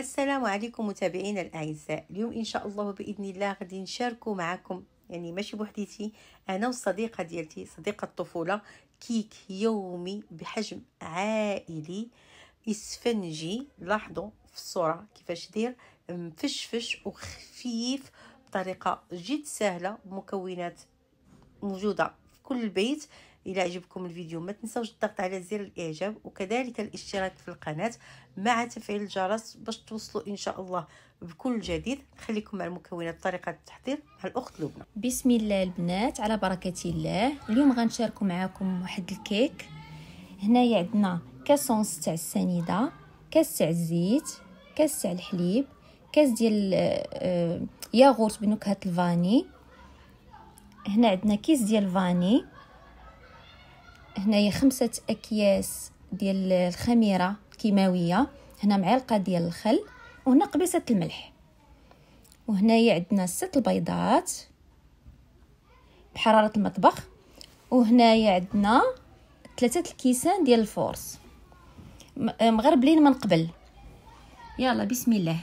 السلام عليكم متابعينا الاعزاء اليوم ان شاء الله باذن الله غادي نشاركوا معكم يعني ماشي بوحديتي انا والصديقه ديالتي صديقه الطفوله كيك يومي بحجم عائلي اسفنجي لاحظوا في الصوره كيفاش داير مفشفش وخفيف بطريقه جد سهله مكونات موجوده في كل البيت الى عجبكم الفيديو ما تنساوش الضغط على زر الاعجاب وكذلك الاشتراك في القناه مع تفعيل الجرس باش توصلوا ان شاء الله بكل جديد خليكم مع المكونات طريقه التحضير مع الاخت لبنى بسم الله البنات على بركه الله اليوم غنشارك معكم واحد الكيك هنايا عندنا كاسونس تاع السنيده كاس تاع الزيت كاس تاع الحليب كاس ديال آه، ياغورت بنكهه الفاني هنا عندنا كيس ديال الفاني هنايا خمسة أكياس ديال الخميرة الكيماوية هنا معلقة ديال الخل وهنا قبيصة الملح وهنايا عندنا ست البيضات بحرارة المطبخ وهنايا عندنا ثلاثة الكيسان ديال الفورس آه، مغربلين من قبل يلا بسم الله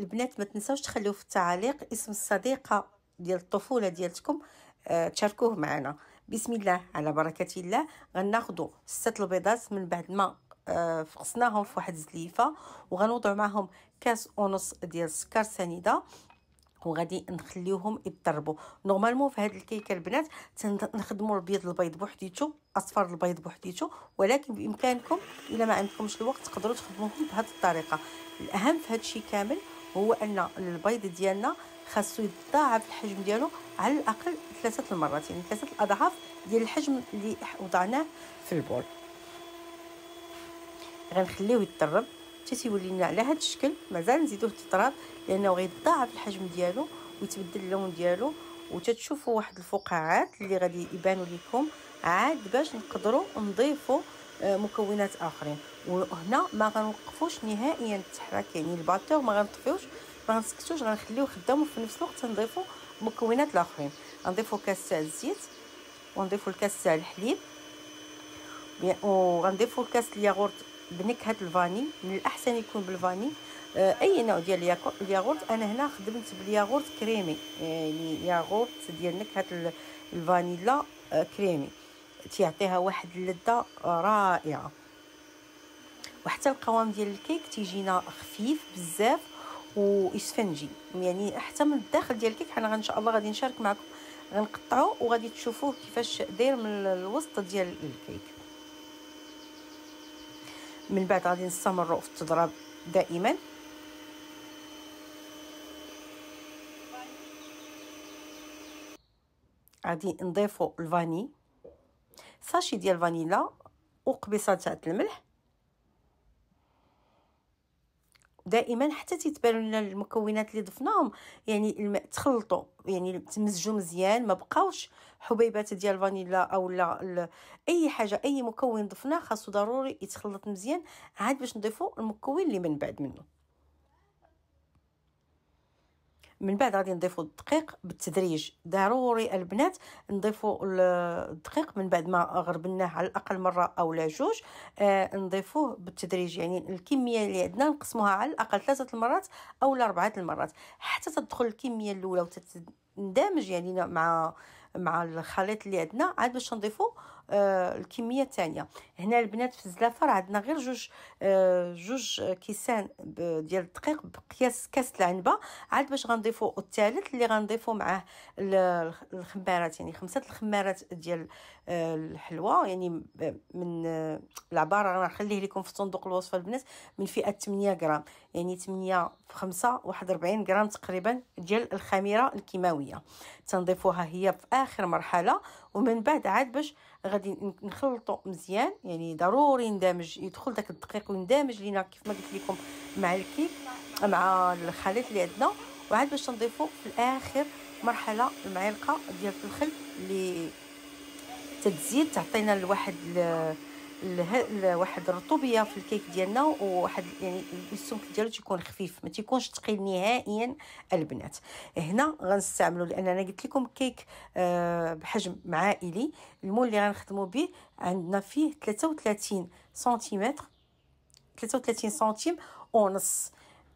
البنات ما تنساوش تخليو في التعليق اسم الصديقه ديال الطفوله ديالتكم آه، تشاركوه معنا بسم الله على بركه الله غناخذوا ست البيضات من بعد ما آه، فقصناهم في واحد الزليفه وغنوضع معاهم كاس ونص ديال السكر سنيده وغادي نخليوهم يضربوا نورمالمون في هاد الكيكه البنات تنخدموا البيض البيض بوحديتو اصفر البيض بوحديتو ولكن بامكانكم الا ما عندكمش الوقت تقدروا تخدموهم بهاد الطريقه الاهم في هادشي كامل هو ان البيض ديالنا خاصو يتضاعف الحجم ديالو على الاقل ثلاثه المرات يعني ثلاثه الاضعاف ديال الحجم اللي وضعناه في البول غنخليوه يتطرب حتى تيولي لنا على هذا الشكل مازال نزيدوه تطراب لانه غيتضاعف الحجم ديالو ويتبدل اللون ديالو وتتشوفوا واحد الفقاعات اللي غادي يبانوا لكم عاد باش نقدروا نضيفوا آه، مكونات اخرين وهنا ما غنوقفوش نهائيا التحراك يعني الباتور ما غنطفيوش ما غنخليوه خدام وفي نفس الوقت نضيفو مكونات لاخرين غنضيفو كاس تاع الزيت ونضيفو الكاس تاع الحليب وغنضيفو كاس الياغورت بنكهه الفاني من الاحسن يكون بالفاني آه، اي نوع ديال الياغورت انا هنا خدمت بالياغورت كريمي يعني ياغورت ديال نكهه الفانيلا آه، كريمي تيعطيها واحد اللذه آه، رائعه وحتى القوام ديال الكيك تيجينا خفيف بزاف واسفنجي يعني حتى من الداخل ديال الكيك حنا ان شاء الله غادي نشارك معكم غنقطعوه وغادي تشوفوه كيفاش داير من الوسط ديال الكيك من بعد غادي نستمروا في التضراب دائما غادي نضيفوا الفاني ساشي ديال الفانيلا وقبيصه تاع الملح دائما حتى تيتبانوا لنا المكونات اللي ضفناهم يعني الماء تخلطوا يعني تمزجوا مزيان ما بقاوش حبيبات ديال الفانيلا او لا اي حاجه اي مكون ضفناه خاصو ضروري يتخلط مزيان عاد باش نضيفوا المكون اللي من بعد منه من بعد غادي نضيفوا الدقيق بالتدريج ضروري البنات نضيفوا الدقيق من بعد ما غربناه على الاقل مره او لا جوج آه نضيفوه بالتدريج يعني الكميه اللي عندنا نقسموها على الاقل ثلاثه المرات او اربعه المرات حتى تدخل الكميه الاولى وتندمج يعني مع مع الخليط اللي عندنا عاد باش نضيفوا آه، الكميه الثانيه هنا البنات في الزلافه راه عندنا غير جوج آه، جوج كيسان ديال الدقيق بقياس كاس العنبه عاد باش غنضيفو الثالث اللي غنضيفو معاه الخمارات يعني خمسه الخمارات ديال آه، الحلوى يعني من العباره راه نخليه لكم في صندوق الوصفه البنات من فئه 8 غرام يعني 8 في 5 41 غرام تقريبا ديال الخميره الكيماويه تنضيفوها هي في اخر مرحله ومن بعد عاد باش غادي نخلطو مزيان يعني ضروري ندمج يدخل داك الدقيق ويندمج لينا كيف ما قلت لكم مع الكيك مع الخليط اللي عندنا وعاد باش نضيفو في الاخر مرحله المعلقه ديال الخل اللي تتزيد تعطينا لواحد واحد الرطوبيه في الكيك ديالنا وواحد يعني السمك ديالو تيكون خفيف ما تيكونش ثقيل نهائيا البنات هنا غنستعملو لان انا قلت لكم كيك آه بحجم عائلي المول اللي غنخدمو به عندنا فيه 33 سنتيمتر 33 سنتيم ونص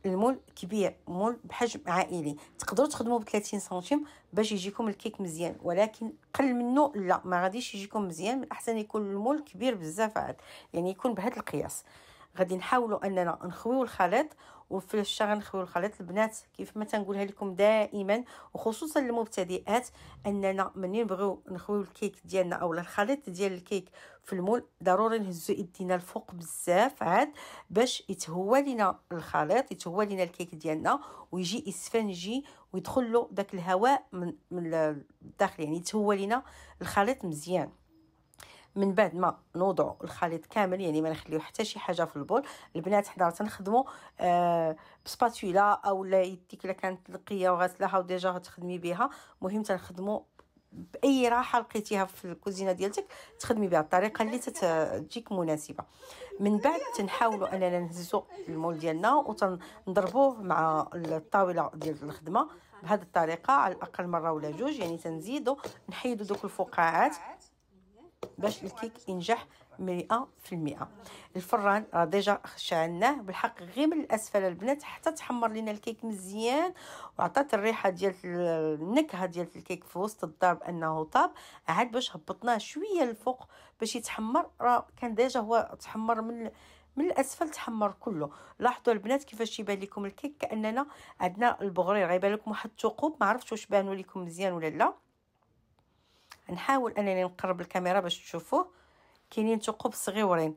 المول كبير مول بحجم عائلي تقدروا تخدموا ب 30 سنتيم باش يجيكم الكيك مزيان ولكن قل منه لا ما غاديش يجيكم مزيان من الاحسن يكون المول كبير بزاف عاد يعني يكون بهذا القياس غادي نحاولوا اننا نخويو الخليط الشغل غنخويو الخليط البنات كيف ما تنقولها لكم دائما وخصوصا للمبتدئات اننا ملي نبغيو نخويو الكيك ديالنا اولا الخليط ديال الكيك في المول ضروري نهزو ايدينا الفوق بزاف عاد باش يتهوى لينا الخليط يتهوى لينا الكيك ديالنا ويجي اسفنجي ويدخل له داك الهواء من من الداخل يعني يتهوى لينا الخليط مزيان من بعد ما نوضعوا الخليط كامل يعني ما نخليو حتى شي حاجه في البول البنات حدا تنخدموا آه بسباتولا او لا يديك الا كانت نقيه وغاسلاها وديجا تخدمي بها مهم تنخدموا باي راحه لقيتيها في الكوزينه ديالتك تخدمي بها الطريقه اللي تجيك مناسبه من بعد تنحاولوا اننا نهزوا المول ديالنا وتنضربوه مع الطاوله ديال الخدمه بهذه الطريقه على الاقل مره ولا جوج يعني تنزيدوا نحيدوا دوك الفقاعات باش الكيك ينجح المئة الفران راه ديجا شعلناه بالحق غير من الاسفل البنات حتى تحمر لينا الكيك مزيان وعطات الريحه ديال النكهه ديال الكيك في وسط الدار بانه طاب عاد باش هبطناه شويه للفوق باش يتحمر راه كان ديجا هو تحمر من من الاسفل تحمر كله لاحظوا البنات كيفاش يبان لكم الكيك كاننا عندنا البغرير غيبان لكم واحد الثقوب ما عرفتش واش بانوا لكم مزيان ولا لا نحاول انني نقرب الكاميرا باش تشوفوه كاينين ثقوب صغيورين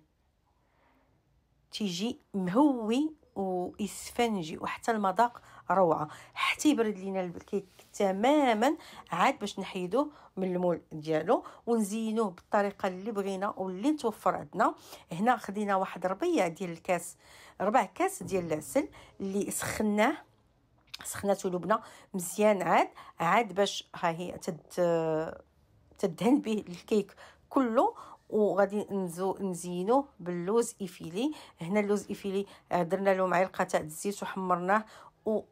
تيجي مهوي واسفنجي وحتى المذاق روعه حتى يبرد لينا الكيك تماما عاد باش نحيدوه من المول ديالو ونزينوه بالطريقه اللي بغينا واللي متوفر عندنا هنا خدينا واحد ربيع ديال الكاس ربع كاس ديال العسل اللي سخناه سخناتو لبنه مزيان عاد عاد باش ها هي تد تدهن به الكيك كله وغادي نزو نزينوه باللوز ايفيلي هنا اللوز ايفيلي آه، درنا له معلقه تاع الزيت وحمرناه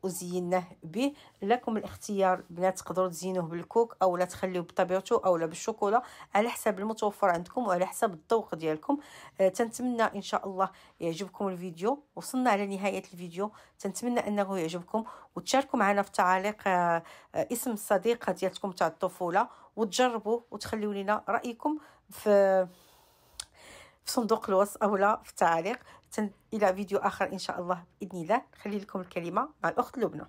وزيناه به لكم الاختيار بنات تقدروا تزينوه بالكوك اولا تخليوه بطبيعته اولا بالشوكولا على حسب المتوفر عندكم وعلى حسب الذوق ديالكم آه تنتمنى ان شاء الله يعجبكم الفيديو وصلنا على نهايه الفيديو تنتمنى انه يعجبكم وتشاركوا معنا في التعاليق آه آه اسم الصديقه ديالكم تاع الطفوله وتجربوا وتخليوا لنا رايكم في في صندوق الوصف او لا في التعاليق الى فيديو اخر ان شاء الله باذن الله خلي لكم الكلمه مع الاخت لبنى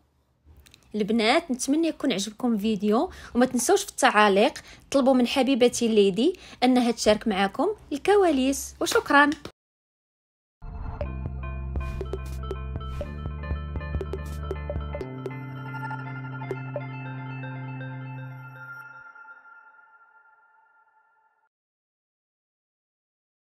البنات نتمنى يكون عجبكم الفيديو وما تنسوش في التعاليق طلبوا من حبيبتي ليدي انها تشارك معكم الكواليس وشكرا